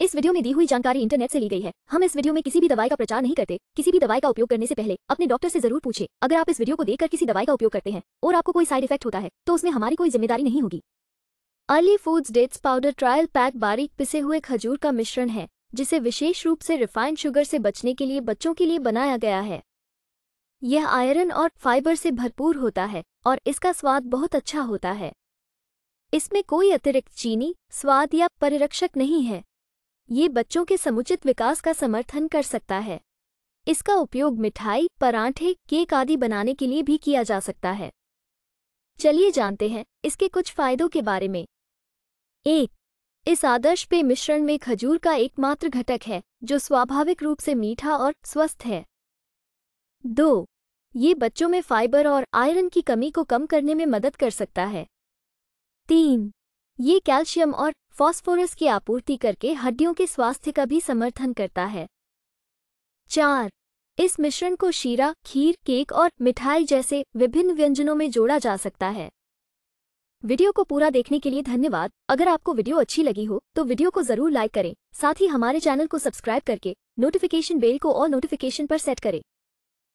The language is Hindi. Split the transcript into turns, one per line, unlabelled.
इस वीडियो में दी हुई जानकारी इंटरनेट से ली गई है हम इस वीडियो में किसी भी दवाई का प्रचार नहीं करते किसी भी दवाई का उपयोग करने से पहले अपने डॉक्टर से जरूर पूछे अगर आप इस वीडियो को देखकर किसी दवाई का उपयोग करते हैं और आपको कोई साइड इफेक्ट होता है तो उसमें हमारी कोई जिम्मेदारी नहीं होगी early foods dates powder trial pack बारीक पिसे हुए खजूर का मिश्रण है जिसे विशेष रूप से रिफाइंड शुगर से बचने के लिए बच्चों के लिए बनाया गया है यह आयरन और फाइबर से भरपूर होता है और इसका स्वाद बहुत अच्छा होता है इसमें कोई अतिरिक्त चीनी स्वाद या परिरक्षक नहीं है ये बच्चों के समुचित विकास का समर्थन कर सकता है इसका उपयोग मिठाई परांठे केक आदि बनाने के लिए भी किया जा सकता है चलिए जानते हैं इसके कुछ फायदों के बारे में एक इस आदर्श पेय मिश्रण में खजूर का एकमात्र घटक है जो स्वाभाविक रूप से मीठा और स्वस्थ है दो ये बच्चों में फाइबर और आयरन की कमी को कम करने में मदद कर सकता है तीन ये कैल्शियम और फॉस्फोरस की आपूर्ति करके हड्डियों के स्वास्थ्य का भी समर्थन करता है चार इस मिश्रण को शीरा खीर केक और मिठाई जैसे विभिन्न व्यंजनों में जोड़ा जा सकता है वीडियो को पूरा देखने के लिए धन्यवाद अगर आपको वीडियो अच्छी लगी हो तो वीडियो को जरूर लाइक करें साथ ही हमारे चैनल को सब्सक्राइब करके नोटिफिकेशन बेल को और नोटिफिकेशन पर सेट करें